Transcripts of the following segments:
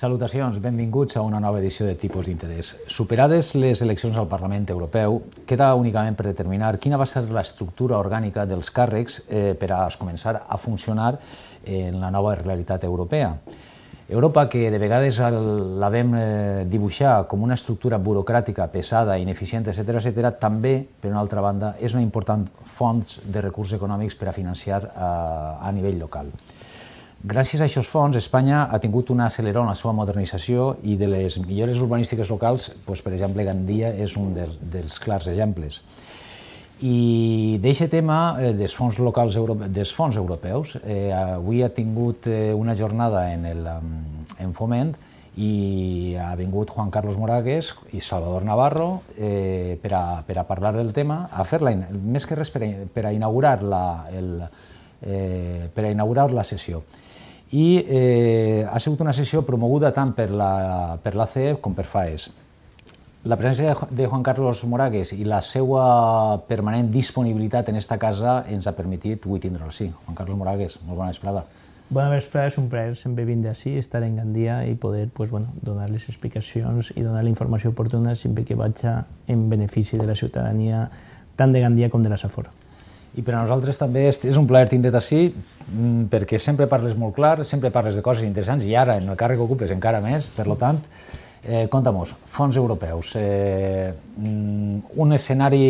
Salutacions, benvinguts a una nova edició de Tipus d'Interès. Superades les eleccions al Parlament Europeu, queda únicament per determinar quina va ser l'estructura orgànica dels càrrecs eh, per a començar a funcionar en la nova realitat europea. Europa, que de vegades la vam eh, dibuixar com una estructura burocràtica pesada, ineficient, etc etc, també, per una altra banda, és una important font de recursos econòmics per a financiar a, eh, a nivell local. Gràcies a aquests fons, Espanya ha tingut una acceleró en la seva modernització i de les millores urbanístiques locals, doncs, per exemple, Gandia és un dels, dels clars exemples. I d'aquest tema, eh, dels fons locals europe... dels fons europeus, eh, avui ha tingut eh, una jornada en, el, mm, en Foment i ha vingut Juan Carlos Moragues i Salvador Navarro eh, per, a, per a parlar del tema, a fer la, més que res per a, per a inaugurar la, el, eh, per a inaugurar la sessió i eh, ha sigut una sessió promoguda tant per la, per la CEP com per FAES. La presència de Juan Carlos Moragues i la seva permanent disponibilitat en esta casa ens ha permetit avui tindre'l. Sí, Juan Carlos Moragues, molt bona vesprada. Bona vesprada, és un plaer sempre vindre així, estar en Gandia i poder pues, bueno, donar les explicacions i donar la informació oportuna sempre que vagi en benefici de la ciutadania tant de Gandia com de la Safora i per a nosaltres també és, és un plaer tindre't així mm, perquè sempre parles molt clar, sempre parles de coses interessants i ara en el càrrec que ocupes encara més, per lo tant, eh, conta-mos, fons europeus, eh, mm, un escenari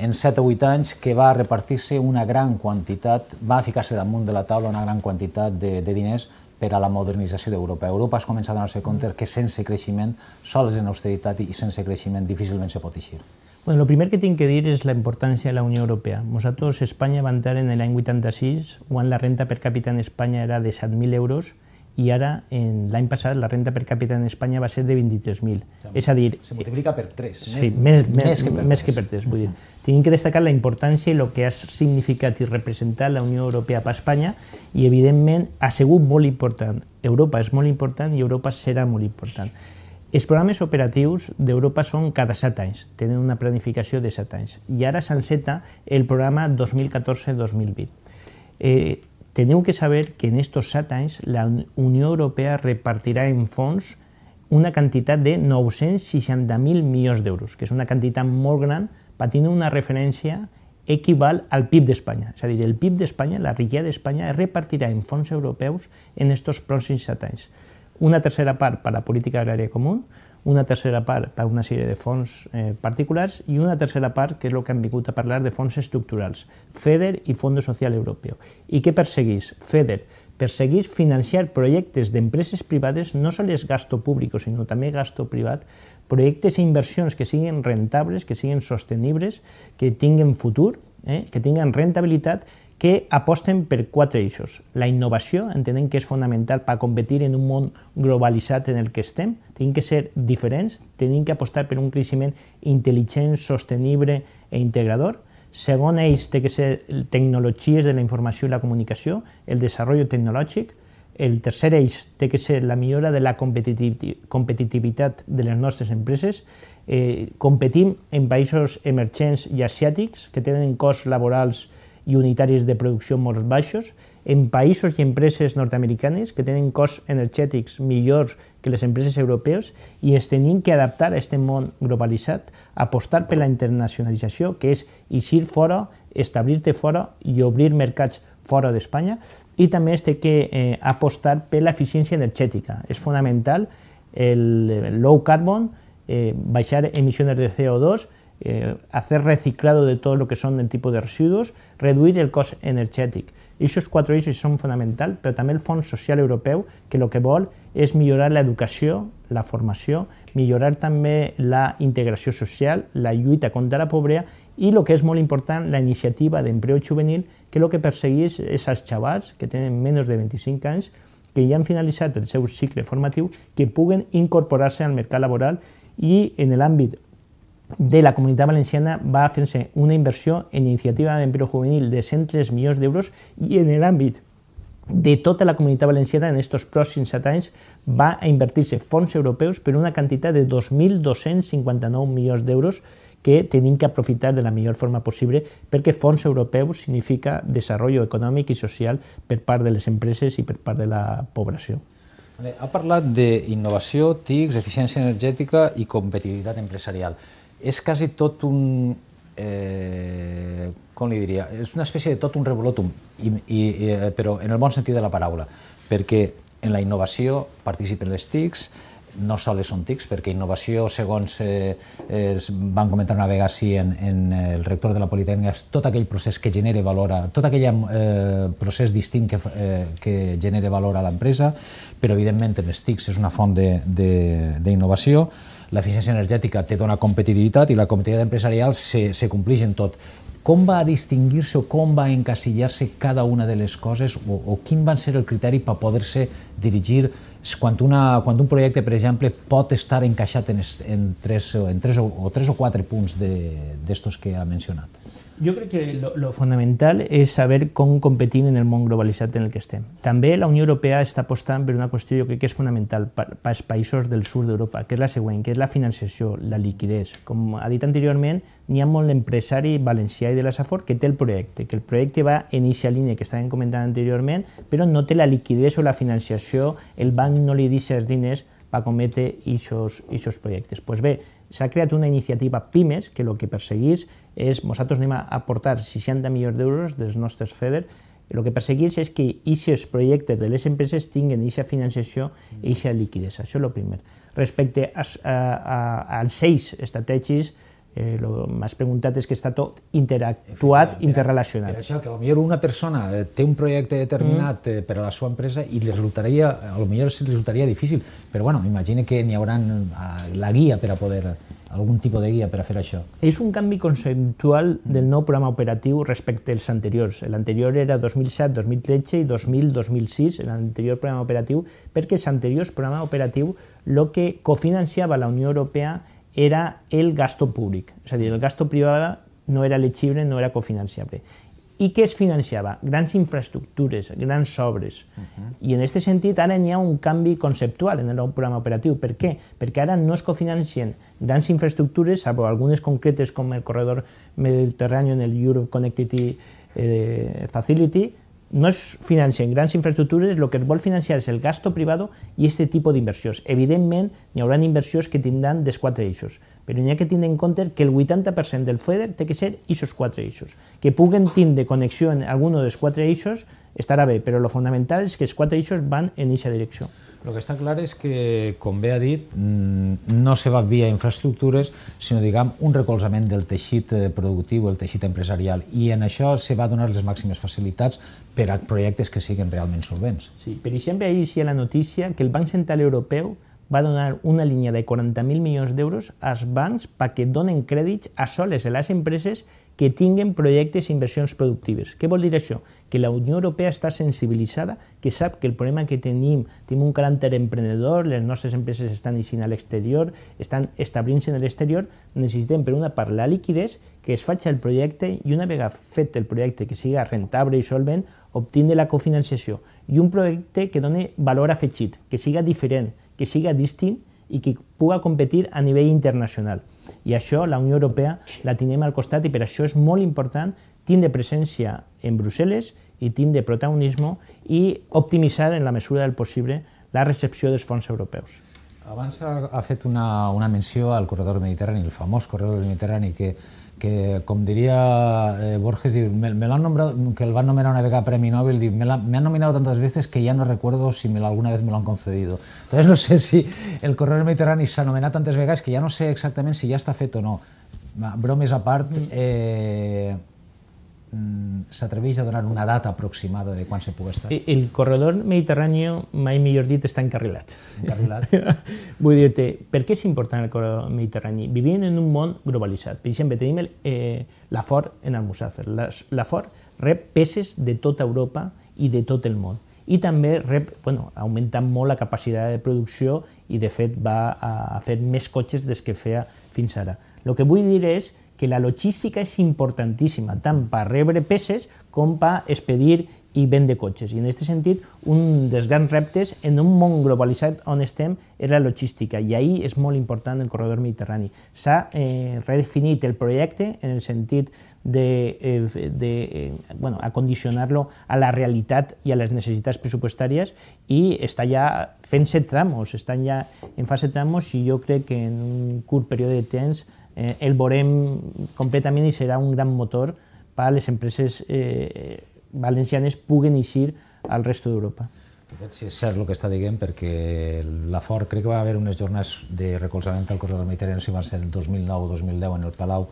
en 7 o 8 anys que va repartir-se una gran quantitat, va ficar-se damunt de la taula una gran quantitat de, de diners per a la modernització d'Europa. Europa has començat a donar-se compte que sense creixement, sols en austeritat i sense creixement, difícilment se pot eixir. Bueno, el primer que tinc que dir és la importància de la Unió Europea. Nosaltres, Espanya, va entrar en l'any 86, quan la renta per capita en Espanya era de 7.000 euros, i ara, l'any passat, la renta per capita en Espanya va ser de 23.000. és a dir... Se multiplica per 3. Sí, més, més, més, que per més 3. que per 3. Vull dir, tenim que destacar la importància i el que ha significat i representat la Unió Europea per Espanya i, evidentment, ha sigut molt important. Europa és molt important i Europa serà molt important. Els programes operatius d'Europa són cada 7 anys, tenen una planificació de 7 anys, i ara s'enceta el programa 2014-2020. Eh, teniu que saber que en aquests 7 anys la Unió Europea repartirà en fons una quantitat de 960.000 milions d'euros, que és una quantitat molt gran, patint una referència equival al PIB d'Espanya. És a dir, el PIB d'Espanya, la riquesa d'Espanya, es repartirà en fons europeus en aquests pròxims 7 anys una tercera part per a política agrària comú, una tercera part per a una sèrie de fons eh, particulars i una tercera part, que és el que hem vingut a parlar, de fons estructurals, FEDER i Fondo Social Europeu. I què perseguís? FEDER perseguís financiar projectes d'empreses privades, no sols gasto públic, sinó també gasto privat, projectes i inversions que siguin rentables, que siguin sostenibles, que tinguin futur, eh, que tinguin rentabilitat, que aposten per quatre eixos. La innovació, entenem que és fonamental per competir en un món globalitzat en el que estem, hem que ser diferents, hem que apostar per un creixement intel·ligent, sostenible i e integrador. Segon eix té que ser tecnologies de la informació i la comunicació, el desenvolupament tecnològic, el tercer eix té que ser la millora de la competitivitat de les nostres empreses. Eh, competim en països emergents i asiàtics que tenen costs laborals i unitaris de producció molt baixos, en països i empreses nord-americanes que tenen costs energètics millors que les empreses europees i es tenim que adaptar a aquest món globalitzat, apostar per la internacionalització, que és eixir fora, establir-te fora i obrir mercats fora d'Espanya, i també es té que eh, apostar per l'eficiència energètica. És fonamental el, el low carbon, eh, baixar emissions de CO2, eh, hacer reciclado de todo lo que son el tipo de residuos, reduir el cost energètic. Aquests quatre eixos són fonamentals, però també el Fons Social Europeu, que el que vol és millorar l'educació, la formació, millorar també la integració social, la lluita contra la pobresa i el que és molt important, la iniciativa d'empleo juvenil, que el que persegueix és els xavals que tenen menys de 25 anys que ja han finalitzat el seu cicle formatiu, que puguen incorporar-se al mercat laboral i en l'àmbit de la Comunitat Valenciana va a fer-se una inversió en iniciativa d'empleo juvenil de 103 milions d'euros i en l'àmbit de tota la comunitat valenciana en aquests pròxims set anys va a invertir-se fons europeus per una quantitat de 2.259 milions d'euros que tenim que aprofitar de la millor forma possible perquè fons europeus significa desenvolupament econòmic i social per part de les empreses i per part de la població. Ha parlat d'innovació, TICs, eficiència energètica i competitivitat empresarial és quasi tot un... Eh, com li diria? És una espècie de tot un revolotum, i, i, eh, però en el bon sentit de la paraula, perquè en la innovació participen les TICs, no sols són TICs, perquè innovació, segons eh, es van comentar una vegada així en, en el rector de la Politècnica, és tot aquell procés que genera valor, tot aquell eh, procés distint que, eh, que genera valor a l'empresa, però evidentment en les TICs és una font d'innovació. De, de, l'eficiència energètica té d'una competitivitat i la competitivitat empresarial se, se complix en tot. Com va distingir-se o com va encasillar-se cada una de les coses o, o quin va ser el criteri per poder-se dirigir quan, una, quan un projecte, per exemple, pot estar encaixat en, en, tres, en tres, o, o tres o quatre punts d'estos que ha mencionat? Jo crec que el fonamental és saber com competim en el món globalitzat en el que estem. També la Unió Europea està apostant per una qüestió jo crec que és fonamental pels països del sud d'Europa, que és la següent, que és la finançació, la liquidez. Com ha dit anteriorment, n'hi ha molt l'empresari valencià i de la Safor que té el projecte, que el projecte va en aquesta línia que estàvem comentant anteriorment, però no té la liquidez o la financiació, el banc no li deixa els diners va cometre aquests projectes. pues bé, s'ha creat una iniciativa PIMES que el que perseguís és, nosaltres anem a aportar 60 milions d'euros dels nostres FEDER, el que perseguís és que aquests projectes de les empreses tinguin aquesta financiació i aquesta liquidesa, això és el primer. Respecte a, a, als seis estratègies Eh, M'has preguntat és que està tot interactuat, interrelacionat. Per, això, que potser una persona eh, té un projecte determinat mm. Eh, per a la seva empresa i li resultaria, potser li resultaria difícil, però bueno, imagina que n'hi haurà eh, la guia per a poder algun tipus de guia per a fer això. És un canvi conceptual mm. del nou programa operatiu respecte als anteriors. L'anterior era 2007, 2013 i 2000, 2006, l'anterior programa operatiu, perquè l'anterior programa operatiu el que cofinanciava la Unió Europea era el gasto públic, és a dir, el gasto privat no era elegible, no era cofinanciable. I què es financiava? Grans infraestructures, grans obres. Uh -huh. I en aquest sentit ara n'hi ha un canvi conceptual en el nou programa operatiu. Per què? Perquè ara no es cofinancien grans infraestructures, salvo algunes concretes com el corredor mediterrani en el Europe Connectivity eh, Facility, no es financen grans infraestructures, el que es vol financiar és el gasto privado i aquest tipus d'inversions. Evidentment, hi haurà inversions que tindran dels quatre eixos, però n'hi ha que tenir en compte que el 80% del FEDER té que ser aquests quatre eixos. Que puguen tindre connexió en algun dels quatre eixos estarà bé, però el fonamental és que els quatre eixos van en aquesta direcció. El que està clar és que, com bé ha dit, mm, no se va via infraestructures, sinó, diguem, un recolzament del teixit eh, productiu, el teixit empresarial, i en això se va donar les màximes facilitats per a projectes que siguin realment solvents. Sí, per exemple, ahir hi ha la notícia que el Banc Central Europeu va donar una línia de 40.000 milions d'euros als bancs perquè donen crèdits a soles a les empreses que tinguin projectes i e inversions productives. Què vol dir això? Que la Unió Europea està sensibilitzada, que sap que el problema que tenim, tenim un caràcter emprenedor, les nostres empreses estan eixint a l'exterior, estan establint-se en l'exterior, necessitem per una part la liquidez, que es faci el projecte i una vegada fet el projecte que siga rentable i solvent, obtindre la cofinanciació i un projecte que doni valor afegit, que siga diferent, que siga distint i que puga competir a nivell internacional. I això la Unió Europea la tindrem al costat i per això és molt important tindre presència en Brussel·les i tindre protagonisme i optimitzar en la mesura del possible la recepció dels fons europeus. Abans ha fet una, una menció al corredor mediterrani, el famós corredor mediterrani que que como diría eh, Borges, me, lo han nombrado, que el van nominar una vega Premi Nobel, me, han nominado tantas veces que ya no recuerdo si me alguna vez me lo han concedido. Entonces no sé si el corredor se ha nominado tantas vegas, que ya no sé exactamente si ya está feto o no. Bromes aparte... Mm. Eh, Mm, s'atreveix a donar una data aproximada de quan se pugui estar? El corredor mediterrani, mai millor dit, està encarrilat. Encarrilat. Vull dir-te, per què és important el corredor mediterrani? Vivim en un món globalitzat. Per exemple, tenim el, eh, la Ford en Musafer. La, la Ford rep peces de tota Europa i de tot el món i també rep, bueno, augmenta molt la capacitat de producció i de fet va a, a fer més cotxes des que feia fins ara. El que vull dir és que la logística és importantíssima, tant per rebre peces com per expedir i vendre cotxes. I en aquest sentit, un dels grans reptes en un món globalitzat on estem és la logística, i ahir és molt important el corredor mediterrani. S'ha eh, redefinit el projecte en el sentit de, eh, de eh, bueno, acondicionar-lo a la realitat i a les necessitats pressupostàries i està ja fent-se tramos, estan ja en fase tramos i jo crec que en un curt període de temps eh, el veurem completament i serà un gran motor per a les empreses eh, valencianes puguen eixir al resto d'Europa. Si és cert el que està dient, perquè la Ford crec que va haver unes jornades de recolzament al corredor mediterrani, si van ser el 2009 o 2010 en el Palau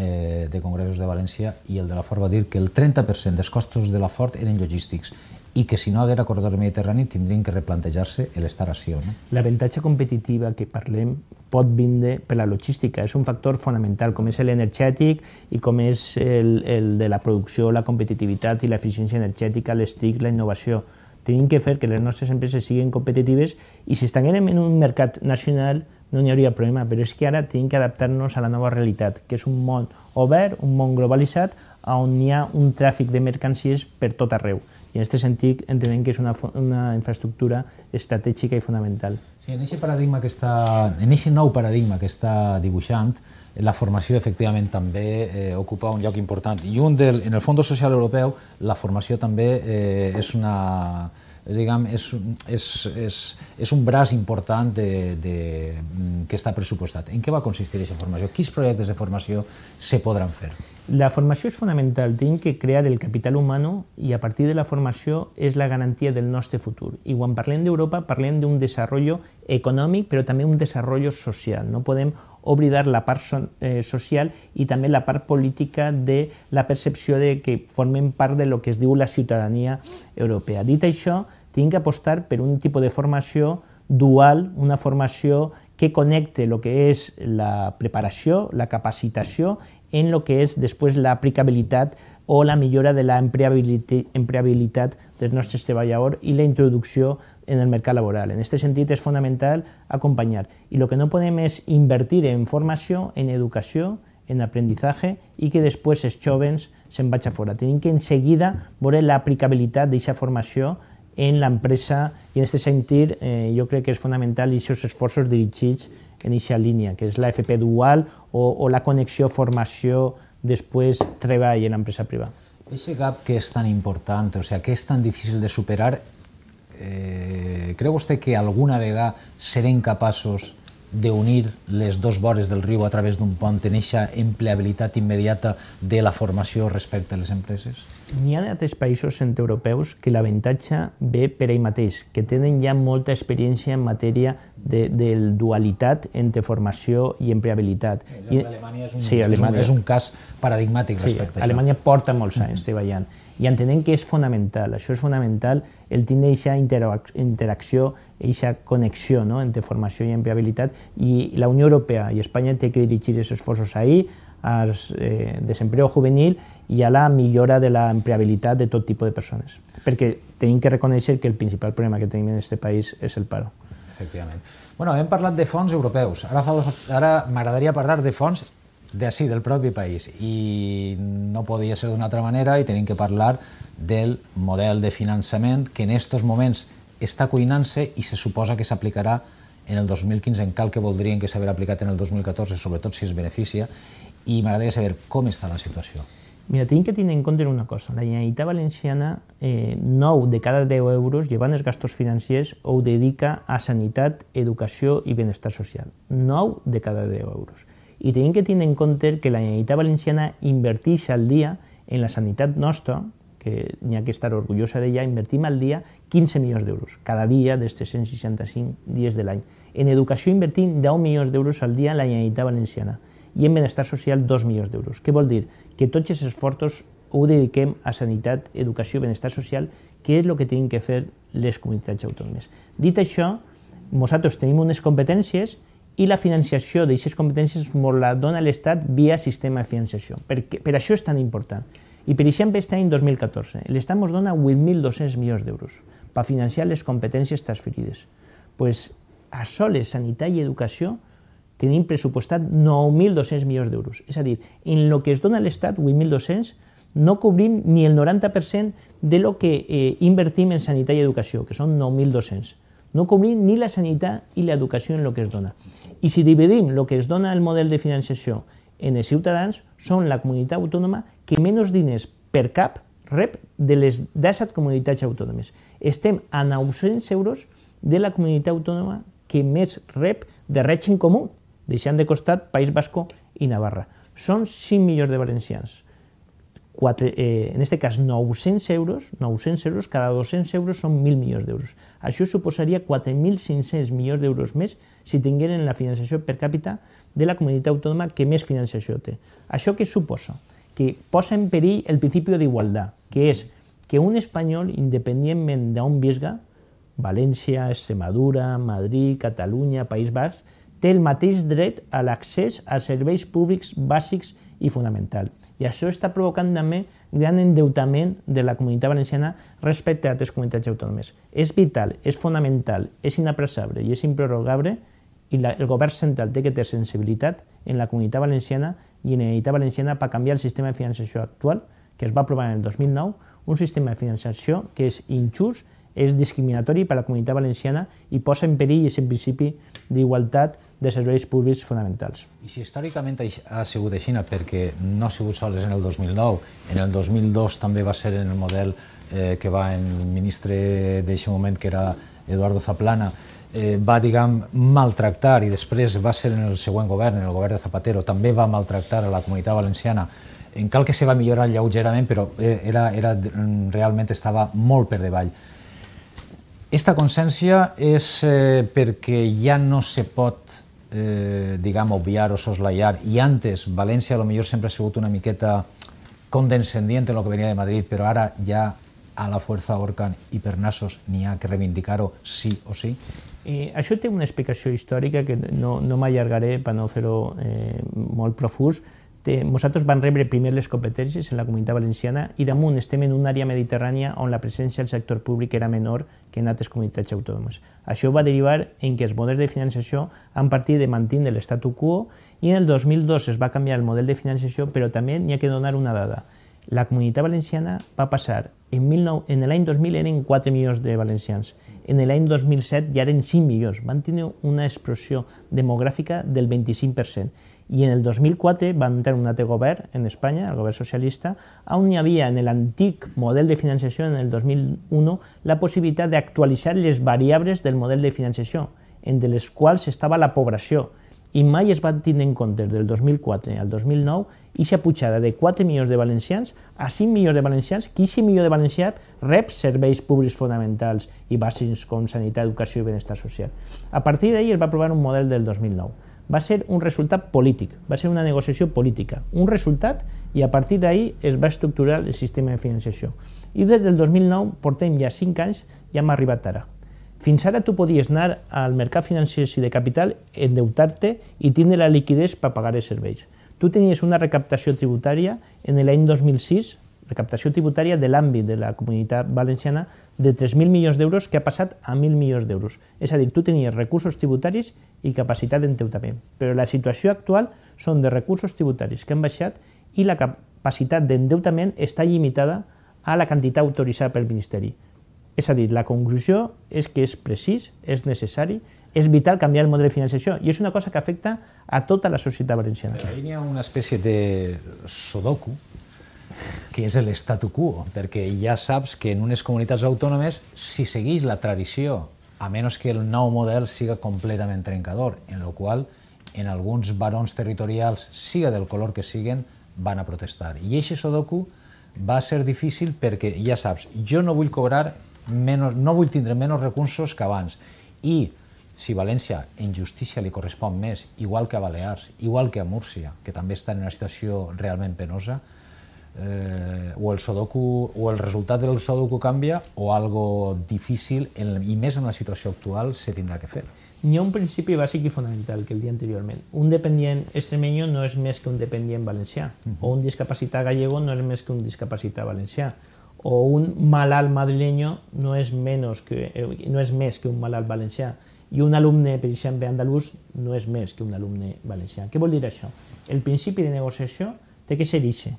eh, de Congressos de València, i el de la Ford va dir que el 30% dels costos de la Ford eren logístics i que si no haguera corredor mediterrani tindrien que replantejar-se l'estar ació. No? L'avantatge competitiva que parlem pot vindre per la logística. És un factor fonamental, com és l'energètic i com és el, el de la producció, la competitivitat i l'eficiència energètica, l'estic, la innovació. Tenim que fer que les nostres empreses siguin competitives i si estan en un mercat nacional no hi hauria problema, però és que ara tenim que nos a la nova realitat, que és un món obert, un món globalitzat, on hi ha un tràfic de mercancies per tot arreu i en aquest sentit entenem que és una, una infraestructura estratègica i fonamental. Sí, en aquest paradigma que està, en aquest nou paradigma que està dibuixant, la formació efectivament també eh, ocupa un lloc important i un del, en el Fons Social Europeu la formació també eh, és una és, diguem, és, és, és, és un braç important de, de, mm, que està pressupostat. En què va consistir aquesta formació? Quins projectes de formació se podran fer? La formació és fonamental, tenim que crear el capital humà i a partir de la formació és la garantia del nostre futur. I quan parlem d'Europa parlem d'un desenvolupament econòmic però també un desenvolupament social. No podem oblidar la part so eh, social i també la part política de la percepció de que formem part de lo que es diu la ciutadania europea. Dit això, tinc que apostar per un tipus de formació dual, una formació que connecte el que és la preparació, la capacitació, en el que és després l'aplicabilitat o la millora de la empleabilitat dels nostres treballadors i la introducció en el mercat laboral. En aquest sentit és fonamental acompanyar. I el que no podem és invertir en formació, en educació, en aprendizaje i que després els jovens se'n vagin fora. Tenim que en seguida veure l'aplicabilitat d'aquesta formació en la empresa i en aquest sentit eh, jo crec que és fonamental aquests esforços dirigits en aquesta línia, que és la FP dual o, o la connexió formació després treball en l'empresa privada. Aquest gap que és tan important, o sigui, que és tan difícil de superar, eh, creu vostè que alguna vegada serem capaços d'unir les dues vores del riu a través d'un pont en aquesta empleabilitat immediata de la formació respecte a les empreses? N'hi ha d'altres països centeuropeus que l'avantatge ve per ell mateix, que tenen ja molta experiència en matèria de, de dualitat entre formació i empleabilitat. I, Alemanya és un, sí, Alemanya. és un cas paradigmàtic respecte sí, a això. Alemanya porta molts anys mm -hmm. treballant i entenem que és fonamental, això és fonamental, el tindre aquesta interacció, aquesta connexió no?, entre formació i empleabilitat i la Unió Europea i Espanya té que dirigir els esforços ahir, al eh, desempleo juvenil i a la millora de l'empleabilitat de tot tipus de persones. Perquè tenim que reconèixer que el principal problema que tenim en aquest país és el paro. Efectivament. Bueno, hem parlat de fons europeus. Ara, fa, ara m'agradaria parlar de fons d'ací, del propi país. I no podia ser d'una altra manera i tenim que parlar del model de finançament que en estos moments està cuinant-se i se suposa que s'aplicarà en el 2015, en cal que voldrien que s'haver aplicat en el 2014, sobretot si es beneficia, i m'agradaria saber com està la situació. Mira, tenim que tenir en compte una cosa. La Generalitat Valenciana, eh, 9 de cada 10 euros, llevant els gastos financers, ho dedica a sanitat, educació i benestar social. 9 de cada 10 euros. I tenim que tenir en compte que la Generalitat Valenciana inverteix al dia en la sanitat nostra, que n'hi ha que estar orgullosa d'ella, invertim al dia 15 milions d'euros, cada dia dels 365 dies de l'any. En educació invertim 10 milions d'euros al dia en la Generalitat Valenciana i en benestar social 2 milions d'euros. Què vol dir? Que tots els esforços ho dediquem a sanitat, educació i benestar social, que és el que tenen que fer les comunitats autònomes. Dit això, nosaltres tenim unes competències i la financiació d'aquestes competències ens la dona l'Estat via sistema de financiació. Per, per això és tan important. I per exemple, aquest any 2014, l'Estat ens dona 8.200 milions d'euros per financiar les competències transferides. pues, a soles, sanitat i educació, tenim pressupostat 9.200 milions d'euros. És a dir, en el que es dona a l'Estat, 8.200, no cobrim ni el 90% de lo que eh, invertim en sanitat i educació, que són 9.200. No cobrim ni la sanitat i l'educació en el que es dona. I si dividim el que es dona al model de finançació en els ciutadans, són la comunitat autònoma que menys diners per cap rep de les 17 comunitats autònomes. Estem a 900 euros de la comunitat autònoma que més rep de règim comú, deixant de costat País Basco i Navarra. Són 5 milions de valencians. 4, eh, en aquest cas 900 euros, 900 euros, cada 200 euros són 1.000 milions d'euros. Això suposaria 4.500 milions d'euros més si tingueren la finançació per càpita de la comunitat autònoma que més finançació té. Això què suposa? Que posa en perill el principi d'igualtat, que és que un espanyol, independentment d'on visga, València, Extremadura, Madrid, Catalunya, País Basc, té el mateix dret a l'accés a serveis públics bàsics i fonamental. I això està provocant també gran endeutament de la comunitat valenciana respecte a altres comunitats autònomes. És vital, és fonamental, és inapressable i és improrrogable i la, el govern central té que tenir sensibilitat en la comunitat valenciana i en la comunitat valenciana per canviar el sistema de finançació actual, que es va aprovar en el 2009, un sistema de finançació que és injust, és discriminatori per a la comunitat valenciana i posa en perill, és en principi, d'igualtat de serveis públics fonamentals. I si històricament ha sigut així, perquè no ha sigut sols en el 2009, en el 2002 també va ser en el model eh, que va en el ministre d'aquest moment, que era Eduardo Zaplana, eh, va, diguem, maltractar, i després va ser en el següent govern, en el govern de Zapatero, també va maltractar a la comunitat valenciana, en cal que se va millorar lleugerament, però eh, era, era, mm, realment estava molt per davall. Esta consciència és eh, perquè ja no se pot eh, diguem, obviar o soslaiar, i antes València potser sempre ha sigut una miqueta condescendient en el que venia de Madrid, però ara ja a la força Orcan i nassos n'hi ha que reivindicar-ho sí o sí? Eh, això té una explicació històrica que no, no m'allargaré per no fer-ho eh, molt profús, Té, nosaltres vam rebre primer les competències en la comunitat valenciana i damunt estem en una àrea mediterrània on la presència del sector públic era menor que en altres comunitats autònomes. Això va derivar en que els models de finançació han partit de mantenir l'estatu quo i en el 2002 es va canviar el model de finançació, però també n'hi ha que donar una dada. La comunitat valenciana va passar en, 19, en l'any 2000 eren 4 milions de valencians, en l'any 2007 ja eren 5 milions, van tenir una explosió demogràfica del 25% i en el 2004 va entrar un altre govern en Espanya, el govern socialista, on hi havia en l'antic model de finançació en el 2001 la possibilitat d'actualitzar les variables del model de finançació, entre les quals estava la població, i mai es va tindre en compte del 2004 al 2009 i s'ha pujada de 4 milions de valencians a 5 milions de valencians, que 5 milions de valencians rep serveis públics fonamentals i bàsics com sanitat, educació i benestar social. A partir d'ahir es va aprovar un model del 2009 va ser un resultat polític, va ser una negociació política, un resultat i a partir d'ahir es va estructurar el sistema de finançació. I des del 2009 portem ja 5 anys, ja hem arribat ara. Fins ara tu podies anar al mercat financer i de capital, endeutar-te i tindre la liquiditat per pagar els serveis. Tu tenies una recaptació tributària en l'any 2006 recaptació tributària de l'àmbit de la comunitat valenciana de 3.000 milions d'euros que ha passat a 1.000 milions d'euros. És a dir, tu tenies recursos tributaris i capacitat d'endeutament, però la situació actual són de recursos tributaris que han baixat i la capacitat d'endeutament està limitada a la quantitat autoritzada pel Ministeri. És a dir, la conclusió és que és precís, és necessari, és vital canviar el model de finançació i és una cosa que afecta a tota la societat valenciana. Però hi ha una espècie de sudoku que és l'estatu quo, perquè ja saps que en unes comunitats autònomes, si segueix la tradició, a menys que el nou model siga completament trencador, en el qual en alguns barons territorials, siga del color que siguen, van a protestar. I aquest Sudoku va ser difícil perquè, ja saps, jo no vull cobrar menos, no vull tindre menys recursos que abans. I si València en justícia li correspon més, igual que a Balears, igual que a Múrcia, que també està en una situació realment penosa, eh, o el Sudoku o el resultat del Sudoku canvia o algo difícil en, i més en la situació actual se tindrà que fer. N'hi ha un principi bàsic i fonamental que el dia anteriorment. Un dependent extremenyo no és més que un dependent valencià, uh mhm. -huh. o un discapacitat gallego no és més que un discapacitat valencià, o un malalt madrileño no és, menos que, eh, no és més que un malalt valencià i un alumne, per exemple, andalús no és més que un alumne valencià. Què vol dir això? El principi de negociació té que ser ixe.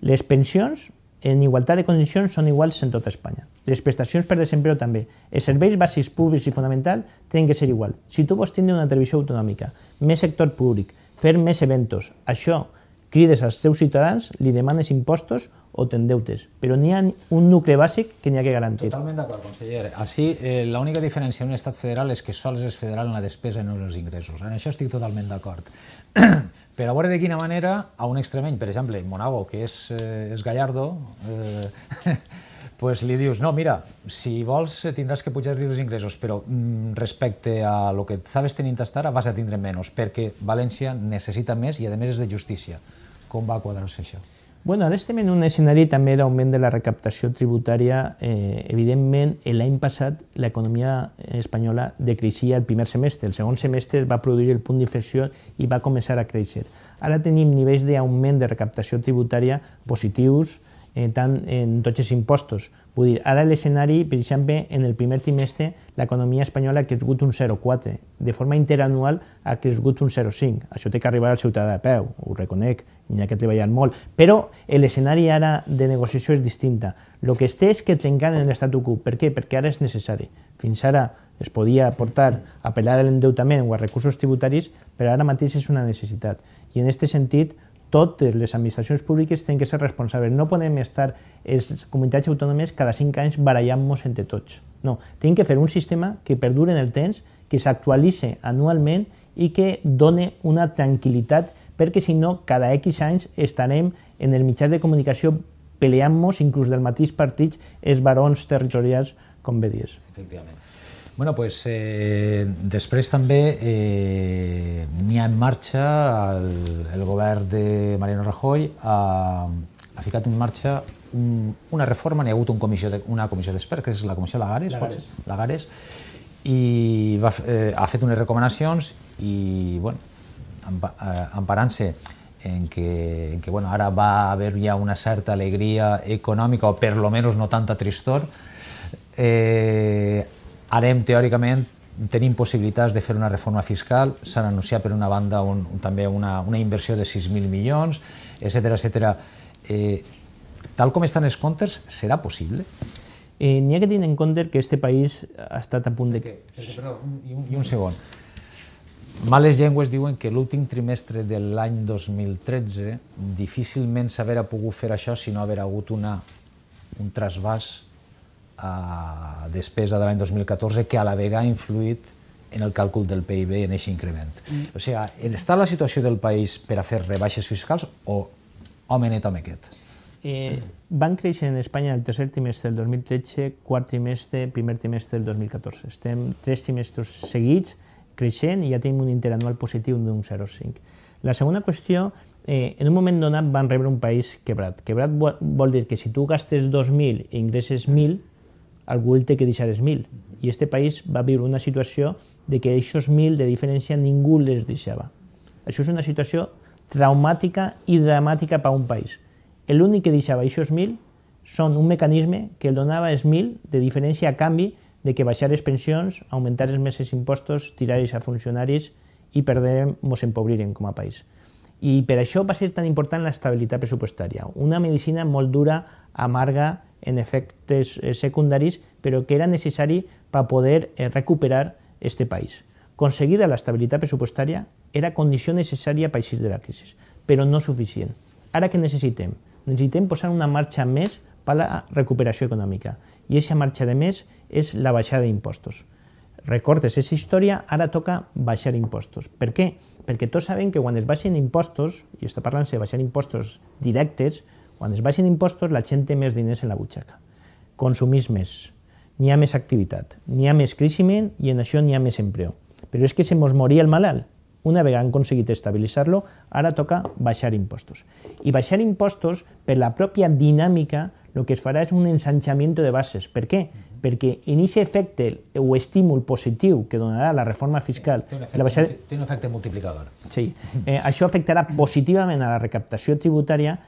Les pensions en igualtat de condicions són iguals en tota Espanya. Les prestacions per desempleo també. Els serveis bàsics públics i fonamental tenen que ser igual. Si tu vols tindre una televisió autonòmica, més sector públic, fer més eventos, això crides als teus ciutadans, li demanes impostos o t'endeutes. Però n'hi ha un nucli bàsic que n'hi ha que garantir. Totalment d'acord, conseller. Així, eh, l'única diferència en un estat federal és que sols és federal en la despesa i no en els ingressos. En això estic totalment d'acord. per a veure de quina manera a un extremeny, per exemple, Monago, que és, eh, és Gallardo, eh, pues li dius, no, mira, si vols eh, tindràs que pujar-li els ingressos, però mm, respecte a lo que sabes tenint hasta ara vas a tindre menys, perquè València necessita més i a més és de justícia. Com va quadrar-se això? Bueno, ara estem en un escenari també d'augment de la recaptació tributària. Eh, evidentment, l'any passat l'economia espanyola decreixia el primer semestre. El segon semestre va produir el punt d'inflexió i va començar a créixer. Ara tenim nivells d'augment de recaptació tributària positius, eh, tant en tots els impostos. Vull dir, ara l'escenari, per exemple, en el primer trimestre, l'economia espanyola ha crescut un 0,4. De forma interanual ha crescut un 0,5. Això té que arribar al ciutadà de peu, ho reconec, hi ha que treballar molt. Però l'escenari ara de negociació és distinta. El que es té és que trencant l'estat quo. Per què? Perquè ara és necessari. Fins ara es podia aportar, a apel·lar a l'endeutament o a recursos tributaris, però ara mateix és una necessitat. I en aquest sentit, totes les administracions públiques tenen que ser responsables. No podem estar les comunitats autònomes cada cinc anys barallant-nos entre tots. No, hem que fer un sistema que perdure en el temps, que s'actualitzi anualment i que done una tranquil·litat perquè si no cada X anys estarem en el mitjà de comunicació peleant-nos inclús del mateix partit els barons territorials com bé dius. Efectivament. Bueno, pues, eh, després també eh, n'hi ha en marxa el, el govern de Mariano Rajoy ha, eh, ha ficat en marxa un, una reforma, n'hi ha hagut un comissió de, una comissió d'experts, que és la comissió Lagares, Lagares. Potser, Lagares i va, eh, ha fet unes recomanacions i, bueno, eh, emparant-se en que, en que bueno, ara va haver ja una certa alegria econòmica, o per lo menos no tanta tristor, eh, Anem, teòricament, tenim possibilitats de fer una reforma fiscal, s'han anunciat per una banda un, també una, una inversió de 6.000 milions, etc etc. Eh, tal com estan els comptes, serà possible? Eh, N'hi ha que tenir en compte que aquest país ha estat a punt de... Perquè, perquè, perdó, i, un, i un segon. Males llengües diuen que l'últim trimestre de l'any 2013 difícilment s'haver pogut fer això si no haver hagut una, un trasbàs a despesa de l'any 2014 que a la vegada ha influït en el càlcul del PIB i en aquest increment. Mm. O sigui, està la situació del país per a fer rebaixes fiscals o home net, home aquest? Eh, van créixer en Espanya el tercer trimestre del 2013, quart trimestre, primer trimestre del 2014. Estem tres trimestres seguits creixent i ja tenim un interanual positiu d'un 0,5. La segona qüestió, eh, en un moment donat van rebre un país quebrat. Quebrat vol dir que si tu gastes 2.000 i ingresses 1.000, algú el té que deixar els mil. I este país va viure una situació de que aquests mil de diferència ningú les deixava. Això és una situació traumàtica i dramàtica per a un país. L'únic que deixava aquests mil són un mecanisme que donava els mil de diferència a canvi de que baixar les pensions, augmentar els meses impostos, tirar a funcionaris i perdrem, ens empobrirem com a país. I per això va ser tan important l'estabilitat pressupostària, una medicina molt dura, amarga en efectes eh, secundaris, però que era necessari per poder eh, recuperar este país. Conseguida la estabilitat pressupostària, era condició necessària per aixir de la crisi, però no suficient. Ara que necessitem? Necessitem posar una marxa més per la recuperació econòmica, i aquesta marxa de més és la baixada d'impostos. Recortes aquesta història, ara toca baixar impostos. Per què? Perquè tots sabem que quan es baixen impostos, i està parlant-se de baixar impostos directes, quan es baixen impostos, la gent té més diners en la butxaca. Consumís més, n'hi ha més activitat, n'hi ha més creixement i en això n'hi ha més empleo. Però és que se mos moria el malalt. Una vegada han aconseguit estabilitzar-lo, ara toca baixar impostos. I baixar impostos, per la pròpia dinàmica, el que es farà és un ensanxament de bases. Per què? Perquè en aquest efecte o estímul positiu que donarà la reforma fiscal... Té un efecte, la baixada... té un efecte multiplicador. Sí. Eh, això afectarà positivament a la recaptació tributària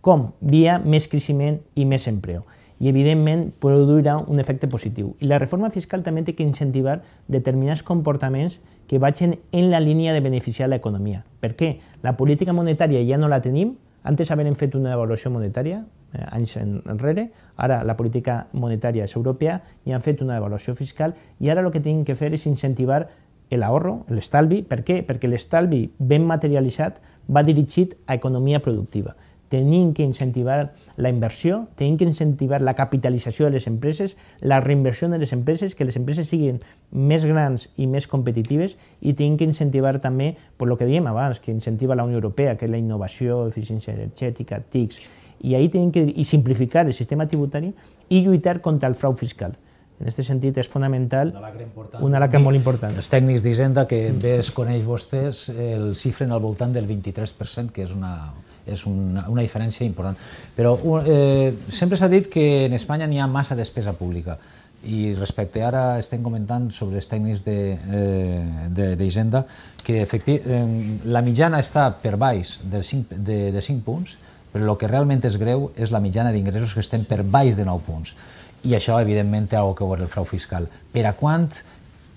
com? Via més creixement i més empleo. I, evidentment, produirà un efecte positiu. I la reforma fiscal també té que incentivar determinats comportaments que vagin en la línia de beneficiar l'economia. Per què? La política monetària ja no la tenim, antes havent fet una evaluació monetària, eh, anys enrere, ara la política monetària és europea i han fet una evaluació fiscal i ara el que tenim que fer és incentivar l'ahorro, l'estalvi. Per què? Perquè l'estalvi ben materialitzat va dirigit a economia productiva. Tenim que incentivar la inversió, tenim que incentivar la capitalització de les empreses, la reinversió de les empreses, que les empreses siguin més grans i més competitives i tenim que incentivar també, per lo el que diem abans, que incentiva la Unió Europea, que és la innovació, eficiència energètica, TICs, i ahí tenim que i simplificar el sistema tributari i lluitar contra el frau fiscal. En aquest sentit és fonamental, una lacra, Una lacra molt important. Els tècnics d'Hisenda que bé es coneix vostès el xifren al voltant del 23%, que és una, és una, una diferència important. Però eh, sempre s'ha dit que en Espanya n'hi ha massa despesa pública i respecte ara estem comentant sobre els tècnics eh, d'Hisenda eh, que efecti, eh, la mitjana està per baix de 5, de, de 5 punts, però el que realment és greu és la mitjana d'ingressos que estem per baix de 9 punts. I això, evidentment, té alguna cosa a veure el frau fiscal. Per a quant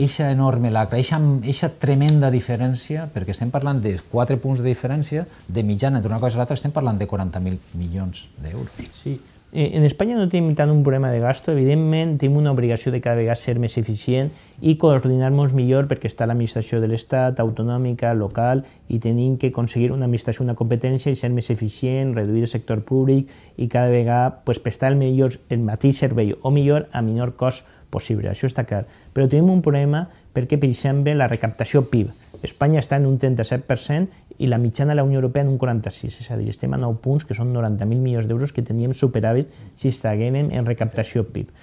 eixa enorme lacra, eixa, eixa tremenda diferència, perquè estem parlant de 4 punts de diferència, de mitjana entre una cosa i l'altra estem parlant de 40.000 milions d'euros. Sí. Eh, en Espanya no tenim tant un problema de gasto, evidentment tenim una obligació de cada vegada ser més eficient i coordinar-nos millor perquè està l'administració de l'Estat, autonòmica, local, i tenim que aconseguir una administració, una competència i ser més eficient, reduir el sector públic i cada vegada pues, prestar el, millor, el mateix servei o millor a menor cost possible, això està clar. Però tenim un problema perquè, per exemple, la recaptació PIB. Espanya està en un 37% i la mitjana de la Unió Europea en un 46%, és a dir, estem a 9 punts, que són 90.000 milions d'euros que teníem superàvit si estiguem en recaptació PIB.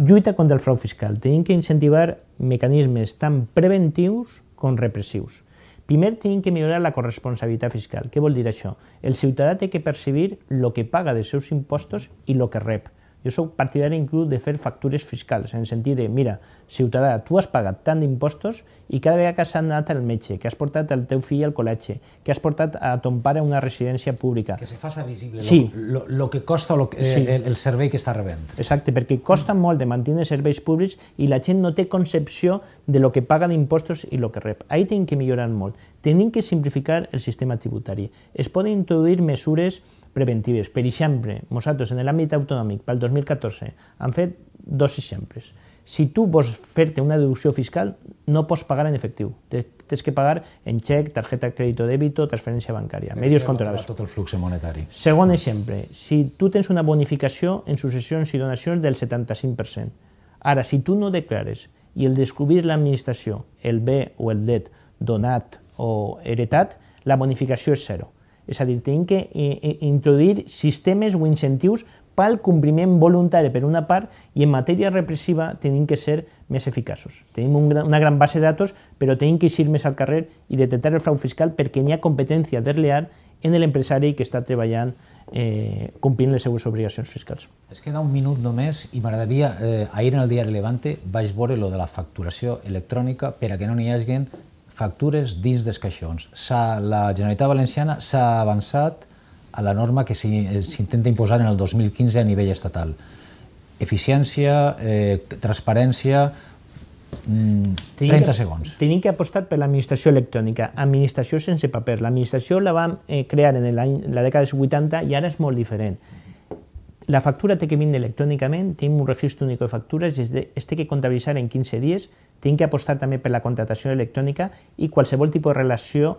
Lluita contra el frau fiscal. Tenim que incentivar mecanismes tan preventius com repressius. Primer, tenim que millorar la corresponsabilitat fiscal. Què vol dir això? El ciutadà té que percibir el que paga dels seus impostos i el que rep. Jo sóc partidari inclús de fer factures fiscals, en sentit de, mira, ciutadà, tu has pagat tant d'impostos i cada vegada que has anat al metge, que has portat el teu fill al col·legi, que has portat a ton pare a una residència pública... Que se faça visible sí. lo, lo, lo que costa lo que, sí. Eh, el, el servei que està rebent. Exacte, perquè costa molt de mantenir serveis públics i la gent no té concepció de lo que paga d'impostos i lo que rep. Ahí tenim que millorar molt. Tenim que simplificar el sistema tributari. Es poden introduir mesures preventives. Per exemple, nosaltres en l'àmbit autonòmic pel 2014 han fet dos exemples. Si tu vols fer-te una deducció fiscal, no pots pagar en efectiu. Tens que pagar en xec, targeta de crèdit o débito, transferència bancària, medios controlats. Tot el flux monetari. Segon exemple, si tu tens una bonificació en successions i donacions del 75%. Ara, si tu no declares i el descobrir l'administració, el bé o el det donat o heretat, la bonificació és zero. És a dir, hem que introduir sistemes o incentius pel compliment voluntari per una part i en matèria repressiva tenim que ser més eficaços. Tenim un, una gran base de dades, però tenim que ir més al carrer i detectar el frau fiscal perquè n'hi ha competència desleal en l'empresari que està treballant eh, complint les seues obligacions fiscals. Es queda un minut només i m'agradaria, eh, ahir en el diari Levante vaig veure lo de la facturació electrònica per a que no n'hi hagin factures dins dels caixons. La Generalitat Valenciana s'ha avançat a la norma que eh, s'intenta imposar en el 2015 a nivell estatal. Eficiència, eh, transparència, 30 mm, segons. Tenim que apostar per l'administració electrònica, administració sense paper. L'administració la vam eh, crear en l'any la dècada dels 80 i ara és molt diferent. La factura té que vindre electrònicament, tenim un registre únic de factures, i es té que comptabilitzar en 15 dies, tenim que apostar també per la contratació electrònica i qualsevol tipus de relació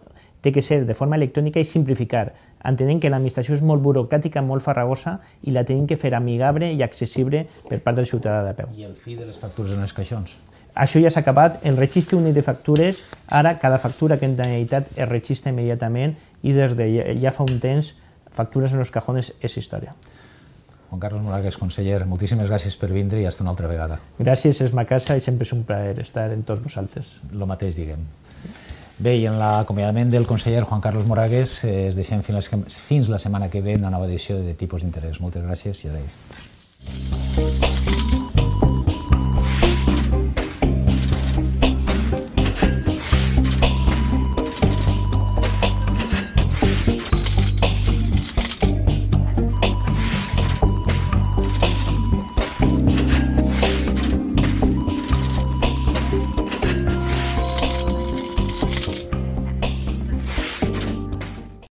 té que ser de forma electrònica i simplificar, entenent que l'administració és molt burocràtica, molt farragosa i la tenim que fer amigable i accessible per part del ciutadà de peu. I el fi de les factures en els caixons? Això ja s'ha acabat, el registre únic de factures, ara cada factura que entra en Generalitat es registra immediatament i des de ja fa un temps factures en els cajones és història. Juan Carlos Moragues, conseller, moltíssimes gràcies per vindre i hasta una altra vegada. Gràcies, és ma casa i sempre és un plaer estar en tots vosaltres. Lo mateix, diguem. Bé, i en l'acomiadament del conseller Juan Carlos Moragues eh, es deixem fins la, fins la setmana que ve una nova edició de Tipus d'Interès. Moltes gràcies i adeu.